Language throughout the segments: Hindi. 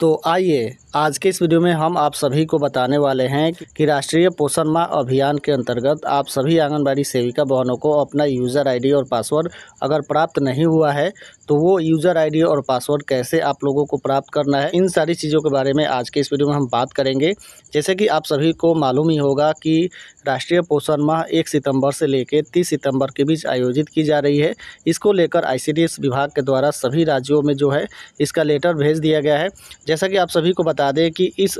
तो आइए आज के इस वीडियो में हम आप सभी को बताने वाले हैं कि राष्ट्रीय पोषण माह अभियान के अंतर्गत आप सभी आंगनबाड़ी सेविका बहनों को अपना यूज़र आईडी और पासवर्ड अगर प्राप्त नहीं हुआ है तो वो यूज़र आईडी और पासवर्ड कैसे आप लोगों को प्राप्त करना है इन सारी चीज़ों के बारे में आज के इस वीडियो में हम बात करेंगे जैसे कि आप सभी को मालूम ही होगा कि राष्ट्रीय पोषण माह एक सितम्बर से लेकर तीस सितम्बर के बीच आयोजित की जा रही है इसको लेकर आई विभाग के द्वारा सभी राज्यों में जो है इसका लेटर भेज दिया गया है जैसा कि आप सभी को बता दें कि इस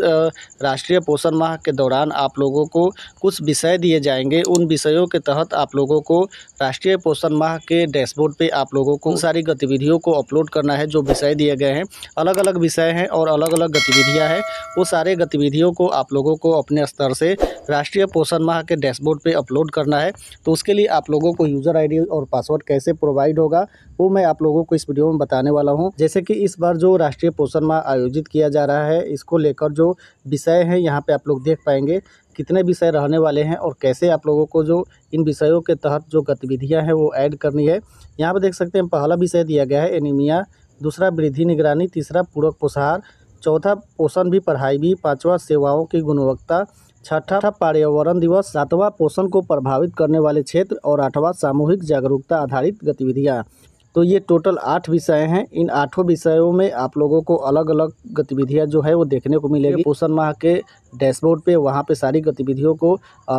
राष्ट्रीय पोषण माह के दौरान आप लोगों को कुछ विषय दिए जाएंगे उन विषयों के तहत आप लोगों को राष्ट्रीय पोषण माह के डैशबोर्ड पे आप लोगों को सारी गतिविधियों को अपलोड करना है जो विषय दिए गए हैं अलग अलग विषय हैं और अलग अलग गतिविधियाँ हैं वो सारे गतिविधियों को आप लोगों को अपने स्तर से राष्ट्रीय पोषण माह के डैशबोर्ड पर अपलोड करना है तो उसके लिए आप लोगों को यूज़र आई और पासवर्ड कैसे प्रोवाइड होगा वो मैं आप लोगों को इस वीडियो में बताने वाला हूँ जैसे कि इस बार जो राष्ट्रीय पोषण माह आयोजित आयोजित किया जा रहा है इसको लेकर जो विषय हैं यहाँ पे आप लोग देख पाएंगे कितने विषय रहने वाले हैं और कैसे आप लोगों को जो इन विषयों के तहत जो गतिविधियाँ हैं वो ऐड करनी है यहाँ पर देख सकते हैं पहला विषय दिया गया है एनीमिया दूसरा वृद्धि निगरानी तीसरा पूरक पोषाहार चौथा पोषण भी पढ़ाई भी पाँचवा सेवाओं की गुणवत्ता छठा पर्यावरण दिवस सातवां पोषण को प्रभावित करने वाले क्षेत्र और आठवां सामूहिक जागरूकता आधारित गतिविधियां तो ये टोटल आठ विषय हैं इन आठों विषयों में आप लोगों को अलग अलग गतिविधियाँ जो है वो देखने को मिलेगी पोषण माह के डैशबोर्ड पे वहाँ पे सारी गतिविधियों को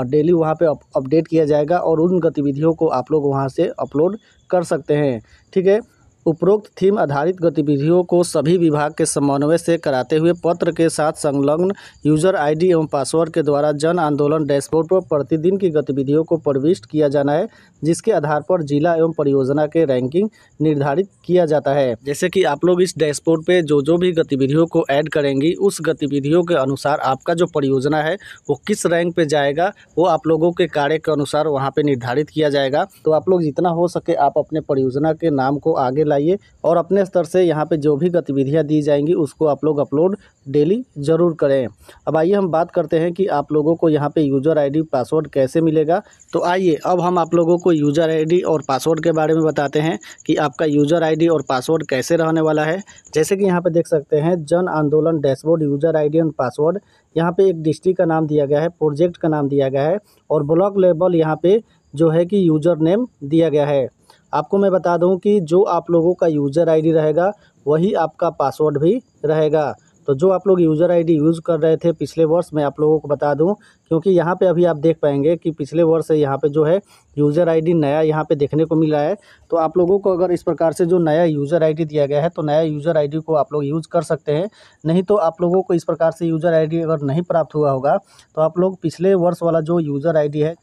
डेली वहाँ पे अपडेट किया जाएगा और उन गतिविधियों को आप लोग वहाँ से अपलोड कर सकते हैं ठीक है उपरोक्त थीम आधारित गतिविधियों को सभी विभाग के समन्वय से कराते हुए पत्र के साथ संलग्न यूजर आईडी एवं पासवर्ड के द्वारा जन आंदोलन डैशबोर्ड पर प्रतिदिन की गतिविधियों को प्रविष्ट किया जाना है जिसके आधार पर जिला एवं परियोजना के रैंकिंग निर्धारित किया जाता है जैसे कि आप लोग इस डैशबोर्ड पर जो जो भी गतिविधियों को ऐड करेंगी उस गतिविधियों के अनुसार आपका जो परियोजना है वो किस रैंक पर जाएगा वो आप लोगों के कार्य के अनुसार वहाँ पर निर्धारित किया जाएगा तो आप लोग जितना हो सके आप अपने परियोजना के नाम को आगे लाइए बताइए और अपने स्तर से यहाँ पे जो भी गतिविधियाँ दी जाएंगी उसको आप लोग अपलोड डेली ज़रूर करें अब आइए हम बात करते हैं कि आप लोगों को यहाँ पे यूज़र आईडी पासवर्ड कैसे मिलेगा तो आइए अब हम आप लोगों को यूज़र आईडी और पासवर्ड के बारे में बताते हैं कि आपका यूज़र आईडी और पासवर्ड कैसे रहने वाला है जैसे कि यहाँ पर देख सकते हैं Jan Andolan dashboard user I and password यहाँ पे एक डिस्ट्रिक्ट का नाम दिया गया है प्रोजेक्ट का नाम दिया गया है और ब्लॉक लेवल यहाँ पे जो है कि यूज़र नेम दिया गया है आपको मैं बता दूं कि जो आप लोगों का यूज़र आईडी रहेगा वही आपका पासवर्ड भी रहेगा तो जो आप लोग यूज़र आईडी यूज़ कर रहे थे पिछले वर्ष मैं आप लोगों को बता दूं क्योंकि यहाँ पे अभी आप देख पाएंगे कि पिछले वर्ष यहाँ पे जो है यूज़र आईडी नया यहाँ पे देखने को मिला है तो आप लोगों को अगर इस प्रकार से जो नया यूज़र आईडी दिया गया है तो नया यूज़र आईडी को आप लोग यूज़ कर सकते हैं नहीं तो आप लोगों को इस प्रकार से यूज़र आई अगर नहीं प्राप्त हुआ होगा तो आप लोग पिछले वर्ष वाला जो यूज़र आई है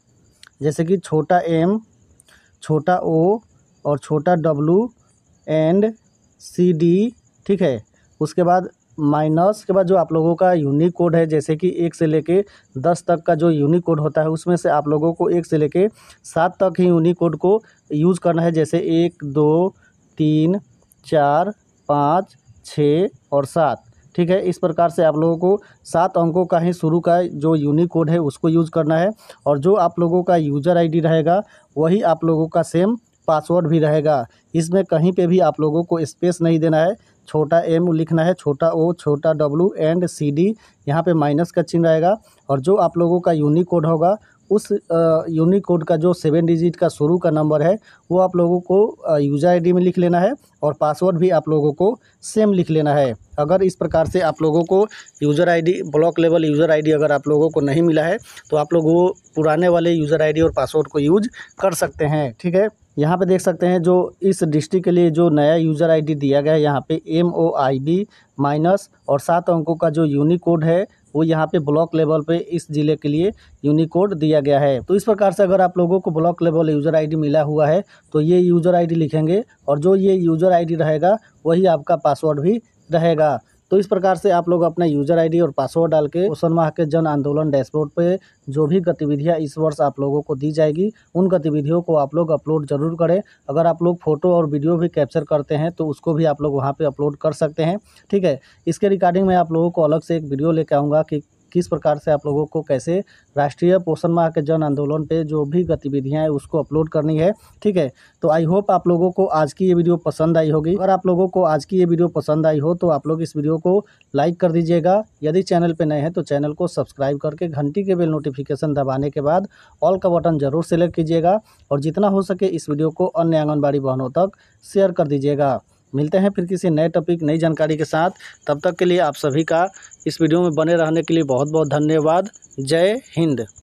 जैसे कि छोटा एम छोटा ओ और छोटा डब्लू एंड सी डी ठीक है उसके बाद माइनस के बाद जो आप लोगों का यूनिक कोड है जैसे कि एक से लेके दस तक का जो यूनिक कोड होता है उसमें से आप लोगों को एक से लेके सात तक ही यूनिक कोड को यूज़ करना है जैसे एक दो तीन चार पाँच छः और सात ठीक है इस प्रकार से आप लोगों को सात अंकों का ही शुरू का जो यूनिक कोड है उसको यूज़ करना है और जो आप लोगों का यूज़र आईडी रहेगा वही आप लोगों का सेम पासवर्ड भी रहेगा इसमें कहीं पे भी आप लोगों को स्पेस नहीं देना है छोटा एम लिखना है छोटा ओ छोटा डब्लू एंड सी डी यहाँ पर माइनस का चिन्ह रहेगा और जो आप लोगों का यूनिकोड होगा उस यूनिकोड का जो सेवन डिजिट का शुरू का नंबर है वो आप लोगों को यूजर आईडी में लिख लेना है और पासवर्ड भी आप लोगों को सेम लिख लेना है अगर इस प्रकार से आप लोगों को user ID block level user ID अगर आप लोगों को नहीं मिला है तो आप लोग वो पुराने वाले यूज़र आईडी और पासवर्ड को यूज कर सकते हैं ठीक है यहाँ पे देख सकते हैं जो इस डिस्ट्रिक्ट के लिए जो नया यूज़र आईडी दिया गया है यहाँ पे M O I B minus और सात अंकों का जो यूनिकोड है वो यहाँ पे ब्लॉक लेवल पे इस ज़िले के लिए यूनिकोड दिया गया है तो इस प्रकार से अगर आप लोगों को ब्लॉक लेवल यूज़र आईडी मिला हुआ है तो ये यूज़र आई लिखेंगे और जो ये यूज़र आई रहेगा वही आपका पासवर्ड भी रहेगा तो इस प्रकार से आप लोग अपना यूजर आईडी और पासवर्ड डाल के पोषण माह के जन आंदोलन डैशबोर्ड पे जो भी गतिविधियां इस वर्ष आप लोगों को दी जाएगी उन गतिविधियों को आप लोग अपलोड जरूर करें अगर आप लोग फोटो और वीडियो भी कैप्चर करते हैं तो उसको भी आप लोग वहाँ पर अपलोड कर सकते हैं ठीक है इसके रिगार्डिंग मैं आप लोगों को अलग से एक वीडियो लेके आऊँगा कि किस प्रकार से आप लोगों को कैसे राष्ट्रीय पोषण माह के जन आंदोलन पे जो भी गतिविधियाँ हैं उसको अपलोड करनी है ठीक है तो आई होप आप लोगों को आज की ये वीडियो पसंद आई होगी अगर आप लोगों को आज की ये वीडियो पसंद आई हो तो आप लोग इस वीडियो को लाइक कर दीजिएगा यदि चैनल पर नए हैं तो चैनल को सब्सक्राइब करके घंटी के बेल नोटिफिकेशन दबाने के बाद ऑल का बटन जरूर सेलेक्ट कीजिएगा और जितना हो सके इस वीडियो को अन्य आंगनबाड़ी बहनों तक शेयर कर दीजिएगा मिलते हैं फिर किसी नए टॉपिक नई जानकारी के साथ तब तक के लिए आप सभी का इस वीडियो में बने रहने के लिए बहुत बहुत धन्यवाद जय हिंद